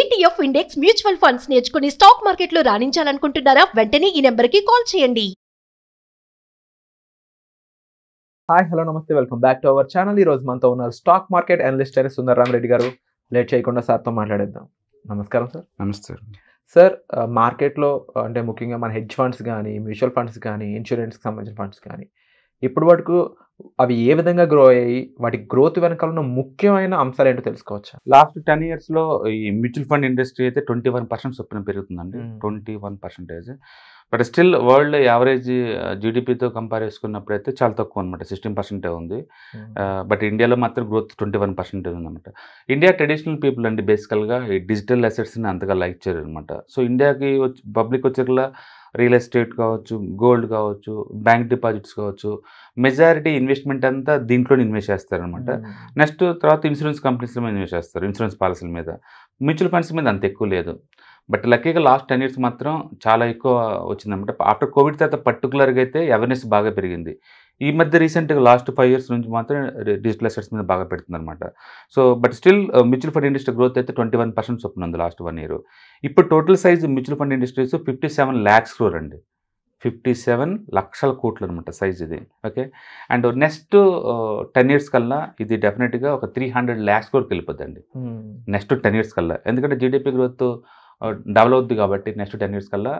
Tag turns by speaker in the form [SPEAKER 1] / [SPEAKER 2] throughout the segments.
[SPEAKER 1] ETF index mutual funds నేర్చుకుని stock మార్కెట్లో రాణించాలనుకుంటున్నారా వెంటనే ఈ నెంబర్కి కాల్ చేయండి హాయ్ హలో నమస్తే welcome back to our channel ఈ రోజు మనతో ఉన్నారు స్టాక్ మార్కెట్ అనలిస్ట్ అయిన సుందరరామ్ రెడ్డి గారు లేట్ చేయకుండా సార్తో మాట్లాడేద్దాం నమస్కారం సార్ నమస్తే సార్ మార్కెట్లో అంటే ముఖ్యంగా మన హెడ్జ్ ఫండ్స్ కానీ మ్యూచువల్ ఫండ్స్ కానీ ఇన్సూరెన్స్కి సంబంధించిన ఫండ్స్ కానీ ఇప్పటి వరకు అవి ఏ విధంగా గ్రో అయ్యాయి వాటి గ్రోత్ వెనకాల ఉన్న ముఖ్యమైన అంశాలు ఏంటో తెలుసుకోవచ్చు లాస్ట్ టెన్ ఇయర్స్లో ఈ మ్యూచువల్ ఫండ్ ఇండస్ట్రీ అయితే ట్వంటీ వన్ పర్సెంట్ చొప్పున పెరుగుతుందండి twenty one percentage but still world average జీడిపితో కంపేర్ చేసుకున్నప్పుడు అయితే చాలా తక్కువ అనమాట సిక్స్టీన్ పర్సెంటే ఉంది బట్ hmm. ఇండియాలో uh, మాత్రం గ్రోత్ ట్వంటీ వన్ పర్సెంటేజ్ ఉందన్నమాట ఇండియా ట్రెడిషనల్ పీపుల్ అండి బేసికల్గా ఈ డిజిటల్ అసెట్స్ని అంతగా లైక్ చేయరు అనమాట సో ఇండియాకి పబ్లిక్ వచ్చేలా రియల్ ఎస్టేట్ కావచ్చు గోల్డ్ కావచ్చు బ్యాంక్ డిపాజిట్స్ కావచ్చు మెజారిటీ ఇన్వెస్ట్మెంట్ అంతా దీంట్లో ఇన్వెస్ట్ చేస్తారనమాట నెక్స్ట్ hmm. తర్వాత ఇన్సూరెన్స్ కంపెనీస్ మీద ఇన్వెస్ట్ చేస్తారు ఇన్సూరెన్స్ పాలసీల మీద మ్యూచువల్ ఫండ్స్ మీద అంత ఎక్కువ లేదు బట్ లక్కీగా లాస్ట్ టెన్ ఇయర్స్ మాత్రం చాలా ఎక్కువ వచ్చిందనమాట ఆఫ్టర్ కోవిడ్ తర్వాత పర్టికులర్గా అయితే అవేర్నెస్ బాగా పెరిగింది ఈ మధ్య రీసెంట్గా లాస్ట్ ఫైవ్ ఇయర్స్ నుంచి మాత్రం డిజిటల్ అసెట్స్ మీద బాగా పెడుతుంది అనమాట so but still mutual fund industry growth అయితే ట్వంటీ వన్ పర్సెంట్ చొప్పున ఉంది లాస్ట్ వన్ ఇయర్ ఇప్పుడు total size mutual fund industries fifty seven lakhs crore అండి ఫిఫ్టీ సెవెన్ లక్షల కోట్లు అనమాట సైజ్ ఇది okay and next ten years కల్లా ఇది డెఫినెట్గా ఒక త్రీ హండ్రెడ్ ల్యాక్స్ వరకు వెళ్ళిపోద్దండి నెక్స్ట్ టెన్ ఇయర్స్ కల్లా ఎందుకంటే జీడిపి గ్రోత్ డబల్ అవుద్ది కాబట్టి నెక్స్ట్ టెన్ ఇయర్స్ కల్లా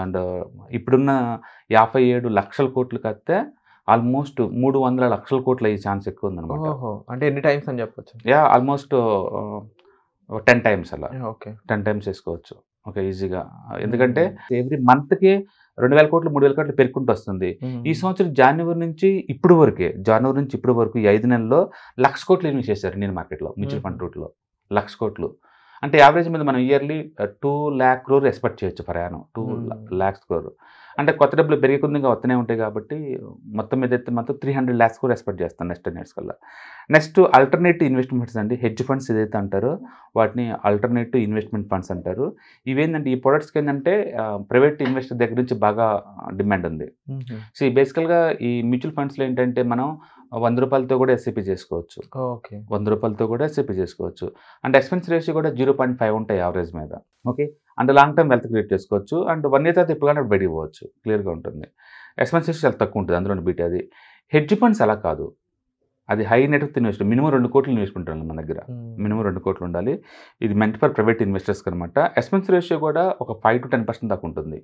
[SPEAKER 1] అండ్ uh, ఇప్పుడున్న యాభై ఏడు లక్షల కోట్లు కత్తే ఆల్మోస్ట్ మూడు వందల లక్షల కోట్లు అయ్యే ఛాన్స్ ఎక్కువ ఉందన్నమాట అంటే ఎన్ని టైమ్స్ అని చెప్పొచ్చు యా ఆల్మోస్ట్ టెన్ టైమ్స్ అలా ఓకే టెన్ టైమ్స్ వేసుకోవచ్చు ఓకే ఈజీగా ఎందుకంటే ఎవ్రీ మంత్కి రెండు వేల కోట్లు మూడు వేల కోట్లు పెరుగుకుంటూ వస్తుంది ఈ సంవత్సరం జనవరి నుంచి ఇప్పుడు వరకే జనవరి నుంచి ఇప్పుడు వరకు ఈ ఐదు నెలల్లో లక్ష కోట్లు ఇన్వెస్ట్ చేశారు నేను మార్కెట్లో మ్యూచువల్ ఫండ్ రూట్లో లక్ష కోట్లు అంటే యావరేజ్ మీద మనం yearly two lakh crore expect చేయొచ్చు ప్రయాణం టూ ల్యాక్స్ క్రోర్ అంటే కొత్త డబ్బులు పెరిగికుందిగా వస్తూనే ఉంటాయి కాబట్టి మొత్తం మీద అయితే మాత్రం త్రీ హండ్రెడ్ ల్యాక్స్ కూడా ఎక్స్పెక్ట్ చేస్తాను నెక్స్ట్ టెన్ ఇయర్స్ కల్లా నెక్స్ట్ ఆల్టర్నేటివ్ ఇన్వెస్ట్మెంట్స్ అండి హెడ్జ్ ఫండ్స్ ఏదైతే అంటారో వాటిని ఆల్టర్నేటివ్ ఇన్వెస్ట్మెంట్ ఫండ్స్ అంటారు ఇవేంటంటే ఈ ప్రొడక్ట్స్కి ఏంటంటే ప్రైవేట్ ఇన్వెస్టర్ దగ్గర నుంచి బాగా డిమాండ్ ఉంది సో బేసికల్గా ఈ మ్యూచువల్ ఫండ్స్లో ఏంటంటే మనం వంద రూపాయలతో కూడా ఎస్సీపీ చేసుకోవచ్చు ఓకే వంద రూపాయలతో కూడా ఎస్సీపీ చేసుకోవచ్చు అండ్ ఎక్స్పెన్స్ రేషియో కూడా జీరో పాయింట్ ఫైవ్ ఉంటాయి యావరేజ్ మీద okay and long term wealth create చేసుకోవచ్చు అండ్ వన్ ఇయర్ తర్వాత ఇప్పుడు బయటికి పోవచ్చు క్లియర్గా ఉంటుంది ఎక్స్పెన్సెస్ చాలా తక్కువ ఉంటుంది అందులో బీటీ అది హెడ్జ్ ఫండ్స్ అలా కాదు అది హై నెట్వర్క్ ఇన్వెస్ట్ మినిమం రెండు కోట్లు ఇన్వెస్ట్ ఉంటుంది మన దగ్గర మినిమం రెండు కోట్లు ఉండాలి ఇది మెంట్ ఫర్ ప్రైవేట్ ఇన్వెస్టర్స్ అనమాట ఎక్స్పెన్స్ రేషియో కూడా ఒక ఫైవ్ టు టెన్ పర్సెంట్ దాకా ఉంటుంది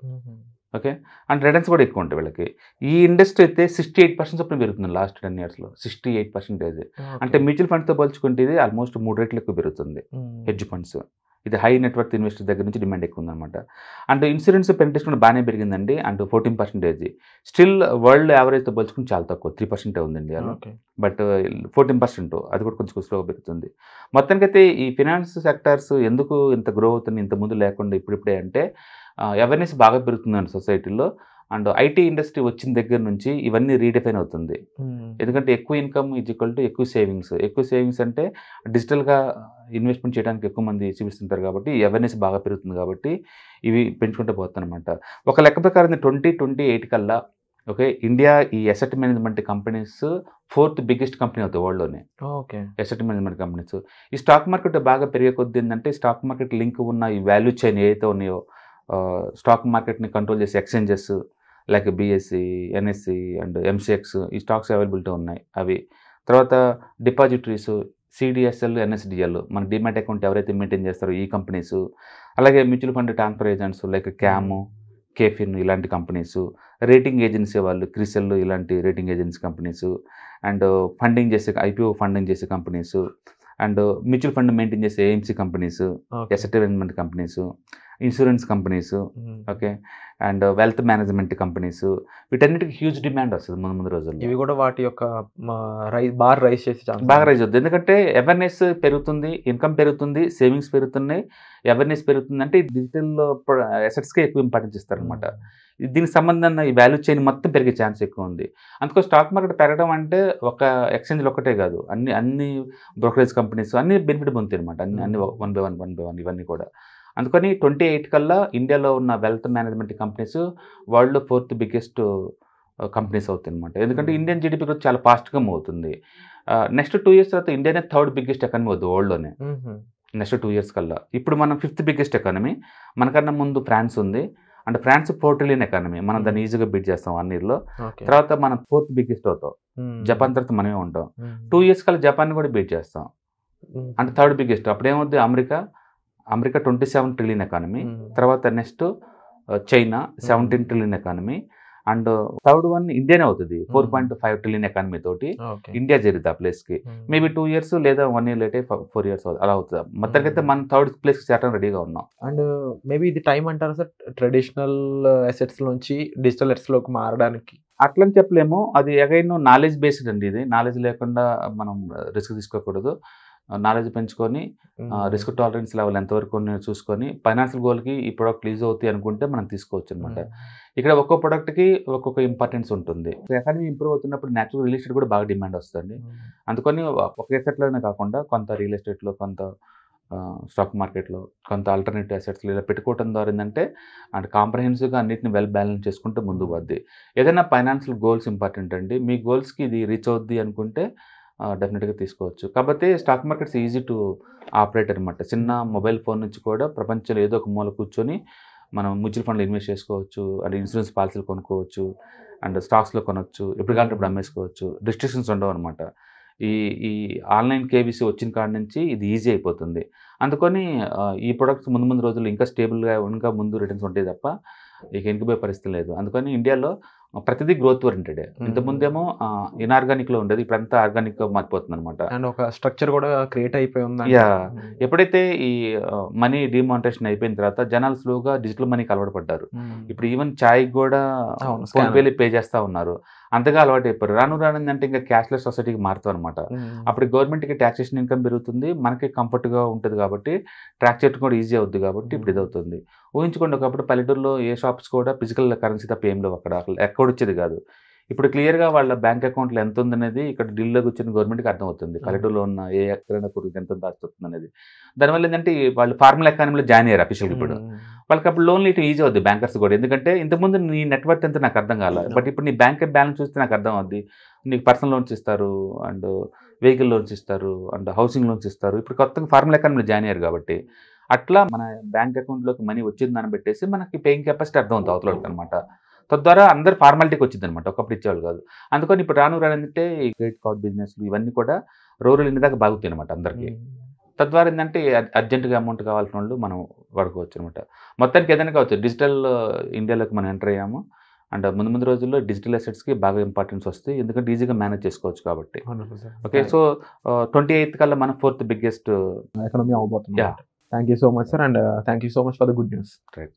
[SPEAKER 1] ఓకే అండ్ రిటర్న్స్ కూడా ఎక్కువ ఉంటాయి వీళ్ళకి ఈ ఇండస్ట్రీ అయితే సిక్స్టీ ఎయిట్ పర్సెంట్ చొప్పున పెరుగుతుంది లాస్ట్ టెన్ ఇయర్స్లో సిక్స్టీ ఎయిట్ పర్సెంటేజ్ అంటే మ్యూచువల్ ఫండ్స్తో పోల్చుకుంటే ఇది ఆల్మోస్ట్ మూడు రేట్లు ఎక్కువ పెరుగుతుంది హెడ్జ్ ఫండ్స్ ఇది హై నెట్వర్క్ ఇన్వెస్టర్ దగ్గర నుంచి డిమాండ్ ఎక్కువ ఉందన్నమాట అండ్ ఇన్సూరెన్స్ పెనిటేషన్ కూడా బాగానే పెరిగిందండి and fourteen percentage still world యావరేజ్తో పోల్చుకుని చాలా తక్కువ త్రీ పర్సెంటే ఉంది ఇండియా బట్ ఫోర్టీన్ పర్సెంట్ అది కూడా కొంచెం స్లో పెరుగుతుంది మొత్తానికైతే ఈ ఫినాన్స్ సెక్టార్స్ ఎందుకు ఇంత గ్రో అవుతుంది ఇంత ముందు లేకుండా ఇప్పుడిప్పుడే అంటే అవేర్నెస్ బాగా పెరుగుతుందండి సొసైటీలో అండ్ ఐటీ ఇండస్ట్రీ వచ్చిన దగ్గర నుంచి ఇవన్నీ రీడిఫైన్ అవుతుంది hmm. ఎందుకంటే ఎక్కువ ఇన్కమ్ ఈజ్ ఈక్వల్ టు ఎక్కువ సేవింగ్స్ ఎక్కువ సేవింగ్స్ అంటే డిజిటల్గా ఇన్వెస్ట్మెంట్ చేయడానికి ఎక్కువ మంది చూపిస్తుంటారు కాబట్టి అవేర్నెస్ బాగా పెరుగుతుంది కాబట్టి ఇవి పెంచుకుంటూ పోతుందన్నమాట ఒక లెక్క ప్రకారం ట్వంటీ ట్వంటీ ఎయిట్ కల్లా ఓకే ఇండియా ఈ asset management companies fourth biggest company అవుతుంది వరల్డ్లోనే ఓకే అసెట్ మేనేజ్మెంట్ కంపెనీస్ ఈ స్టాక్ మార్కెట్ బాగా పెరిగే కొద్ది ఏంటంటే స్టాక్ మార్కెట్ లింక్ ఉన్న ఈ వాల్యూ చైన్ ఏదైతే ఉన్నాయో స్టాక్ మార్కెట్ని కంట్రోల్ చేసే exchanges like BSE NSE and MCX ఈ స్టాక్స్ అవైలబిలిటీ ఉన్నాయి అవి తర్వాత డిపాజిటరీస్ సిడిఎస్ఎల్ ఎన్ఎస్డిఎల్ మన డిమాట్ అకౌంట్ ఎవరైతే మెయింటైన్ చేస్తారో ఈ కంపెనీస్ అలాగే mutual fund transfer agents like క్యాము కేఫిన్ ఇలాంటి కంపెనీస్ రేటింగ్ ఏజెన్సీ వాళ్ళు క్రిసెల్ ఇలాంటి rating agency companies and funding చేసే ఐపీఓ ఫండింగ్ చేసే companies and mutual fund maintain చేసే AMC companies asset management companies insurance companies okay and wealth management companies వీటన్నిటికి huge demand వస్తుంది ముందు ముందు రోజుల్లో ఇవి కూడా వాటి యొక్క బాగా రైజ్ చేసి బాగా రైజ్ అవుతుంది ఎందుకంటే అవేర్నెస్ పెరుగుతుంది ఇన్కమ్ పెరుగుతుంది సేవింగ్స్ పెరుగుతున్నాయి అవేర్నెస్ పెరుగుతుంది అంటే డిజిటల్ అసెట్స్కే ఎక్కువ ఇంపార్టెన్స్ ఇస్తారనమాట దీనికి సంబంధించిన ఈ వాల్యూ చైన్ మొత్తం పెరిగే ఛాన్స్ ఎక్కువ ఉంది అందుకో స్టాక్ మార్కెట్ పెరగడం అంటే ఒక ఎక్స్చేంజ్లు ఒకటే కాదు అన్ని అన్ని బ్రోకరేజ్ కంపెనీస్ అన్ని బెనిఫిట్ పొందుతాయి అన్నమాట అన్ని అన్ని one by one one by one ఇవన్నీ కూడా అందుకని ట్వంటీ ఎయిట్ కల్లా ఇండియాలో ఉన్న wealth management companies world fourth biggest companies అవుతాయి అనమాట ఎందుకంటే hmm. ఇండియన్ జీడిపి గ్రోత్ చాలా ఫాస్ట్గా మూవ్ అవుతుంది నెక్స్ట్ టూ ఇయర్స్ తర్వాత ఇండియానే థర్డ్ బిగ్గెస్ట్ ఎకానమీ అవుతుంది వరల్డ్లోనే నెక్స్ట్ టూ ఇయర్స్ కల్లా ఇప్పుడు మనం ఫిఫ్త్ బిగ్గెస్ట్ ఎకానమీ మనకన్నా ముందు ఫ్రాన్స్ ఉంది అంటే ఫ్రాన్స్ పోర్టులియన్ ఎకానమీ మనం దాన్ని hmm. ఈజీగా బీట్ చేస్తాం వన్ ఇయర్లో తర్వాత మనం ఫోర్త్ బిగ్గెస్ట్ అవుతాం hmm. జపాన్ తర్వాత మనమే ఉంటాం టూ ఇయర్స్ కల్లా జపాన్ కూడా బీట్ చేస్తాం అంటే థర్డ్ బిగ్గెస్ట్ అప్పుడేమవుద్ది America America twenty seven trillion economy తర్వాత next China seventeen trillion economy and third one ఇండియానే అవుతుంది four point five trillion economy తోటి ఇండియా చేరుద్ది ఆ కి మేబీ టూ ఇయర్స్ లేదా వన్ ఇయర్ లేటే ఫోర్ ఇయర్స్ అలా అవుతుంది మొత్తానికైతే మనం థర్డ్ ప్లేస్కి చేరడం రెడీగా ఉన్నాం అండ్ మేబీ ఇది టైం అంటారు సార్ ట్రెడిషనల్ అసెట్స్ నుంచి డిజిటల్ లోకి మారడానికి అట్లని చెప్పలేము అది అగైన్ నాలెడ్జ్ బేస్డ్ అండి ఇది నాలెడ్జ్ లేకుండా మనం రిస్క్ తీసుకోకూడదు నాలెడ్జ్ పెంచుకొని రిస్క్ టాలరెన్స్ లెవెల్ ఎంతవరకు చూసుకొని ఫైనాన్షియల్ గోల్కి ఈ ప్రోడక్ట్ యూజ్ అవుతాయి అనుకుంటే మనం తీసుకోవచ్చు అనమాట ఇక్కడ ఒక్కో ప్రోడక్ట్కి ఒక్కొక్క ఇంపార్టెన్స్ ఉంటుంది ఎకానమీ ఇంప్రూవ్ అవుతున్నప్పుడు న్యాచురల్ రియల్ ఎస్టేట్ కూడా బాగా డిమాండ్ వస్తుంది అందుకని ఒక ఎసెట్లోనే కాకుండా కొంత రియల్ ఎస్టేట్లో కొంత స్టాక్ మార్కెట్లో కొంత ఆల్టర్నేటివ్ అసెట్స్ ఇలా పెట్టుకోవటం ద్వారా ఏంటంటే అంటే కాంప్రహెన్సివ్గా అన్నింటిని వెల్ బ్యాలెన్స్ చేసుకుంటే ముందుకు పోద్ది ఏదైనా ఫైనాన్షియల్ గోల్స్ ఇంపార్టెంట్ అండి మీ గోల్స్కి ఇది రీచ్ అవుద్ది అనుకుంటే డెఫినెట్గా తీసుకోవచ్చు కాబట్టి stock markets easy to operate అనమాట చిన్న మొబైల్ ఫోన్ నుంచి కూడా ప్రపంచంలో ఏదో ఒక మూల కూర్చొని మనం మ్యూచువల్ ఫండ్లు ఇన్వెస్ట్ చేసుకోవచ్చు అండ్ ఇన్సూరెన్స్ పాలసీలు కొనుక్కోవచ్చు అండ్ స్టాక్స్లో కొనవచ్చు ఎప్పుడు కావాలంటే ఇప్పుడు అమ్మేసుకోవచ్చు రిస్ట్రిక్షన్స్ ఉండవు అనమాట ఈ ఈ ఆన్లైన్ కేబీసీ వచ్చిన కాడ నుంచి ఇది ఈజీ అయిపోతుంది అందుకని ఈ ప్రొడక్ట్స్ ముందు ముందు రోజుల్లో ఇంకా స్టేబుల్గా ఇంకా ముందు రిటర్న్స్ ఉంటాయి తప్ప ఇక ఎనికిపోయే పరిస్థితి లేదు అందుకని ఇండియాలో ప్రతిదీ గ్రోత్ ఓరియంటెడ్ ఇంతకుముందేమో ఇన్ఆర్గానిక్ లో ఉండేది ఇప్పుడంతా ఆర్గానిక్ గా మారిపోతుంది అనమాట అండ్ ఒక స్ట్రక్చర్ కూడా క్రియేట్ అయిపోయి ఉంది యా ఎప్పుడైతే ఈ మనీ డిమానిటేషన్ అయిపోయిన తర్వాత జనాలు స్లోగా డిజిటల్ మనీకి అలవాటు పడ్డారు ఇప్పుడు ఈవెన్ ఛాయ్ కూడా ఫోన్ పే చేస్తా ఉన్నారు అంతగా అలవాటు అయిపోయారు రాను రాను అంటే ఇంకా క్యాష్ లెస్ సొసైటీకి మారుతాం అనమాట అప్పుడు గవర్నమెంట్ కి ట్యాక్సేషన్ ఇన్కమ్ పెరుగుతుంది మనకి కంఫర్ట్ గా ఉంటుంది కాబట్టి ట్రాక్ చేయడం కూడా ఈజీ అవుతుంది కాబట్టి ఇప్పుడు ఇది అవుతుంది ఊహించుకోండి ఒకప్పుడు పల్లెటూరులో ఏ షాప్స్ కూడా ఫిజికల్ కరెన్సీ తప్ప ఏం లేవు అక్కడ ఎక్కడ కూడా వచ్చేది కాదు ఇప్పుడు క్లియర్గా వాళ్ళ బ్యాంక్ అకౌంట్లో ఎంత ఉందనేది ఇక్కడ ఢిల్లీలో వచ్చిన గవర్నమెంట్కి అర్థమవుతుంది పల్లెటూరులో ఉన్న ఏ ఎక్కడైనా పురుగు ఎంత దాచుతుంది అనేది దానివల్ల ఏంటంటే వాళ్ళు ఫార్మల్ ఎకానమీలో జాయిన్ అయ్యారు అఫీషియల్గా ఇప్పుడు వాళ్ళకి అప్పుడు లోన్లు ఇటు ఈజీ అవుద్ది బ్యాంకర్స్ కూడా ఎందుకంటే ఇంతకుముందు నీ నెట్వర్క్ ఎంత నాకు అర్థం కాల బట్ ఇప్పుడు నీ బ్యాంక్ బ్యాలెన్స్ చూస్తే నాకు అర్థం అవుద్ది నీకు పర్సనల్ లోన్స్ ఇస్తారు అండ్ వెహికల్ లోన్స్ ఇస్తారు అండ్ హౌసింగ్ లోన్స్ ఇస్తారు ఇప్పుడు కొత్తగా ఫార్మల్ ఎకానమీలో జాయిన్ అయ్యారు కాబట్టి అట్లా మన బ్యాంక్ అకౌంట్లోకి మనీ వచ్చిందని పెట్టేసి మనకి పేయింగ్ కెపాసిటీ అర్థం అవుతుంది అనమాట తద్వారా అందరు ఫార్మాలిటీకి వచ్చింది అనమాట ఒకప్పుడు ఇచ్చేవాళ్ళు కాదు అందుకని ఇప్పుడు రాను అంటే ఈ క్రెడిట్ కార్డ్ బిజినెస్లు ఇవన్నీ కూడా రూరల్ ఇండియా దాకా బాగుతాయి అనమాట అందరికీ తద్వారా ఏంటంటే అర్జెంటుగా అమౌంట్ కావాల్సిన వాళ్ళు మనం వాడుకోవచ్చు అనమాట మొత్తానికి ఏదైనా కావచ్చు డిజిటల్ ఇండియాలోకి మనం ఎంటర్ అయ్యాము అండ్ ముందు ముందు రోజుల్లో డిజిటల్ అసెట్స్కి బాగా ఇంపార్టెన్స్ వస్తుంది ఎందుకంటే ఈజీగా మేనేజ్ చేసుకోవచ్చు కాబట్టి ఓకే సో ట్వంటీ ఎయిత్ కల్లా మన ఫోర్త్ బిగ్గెస్ట్ ఎకనమీ అవబోతుంది thank you so much sir and thank you so much for the good news right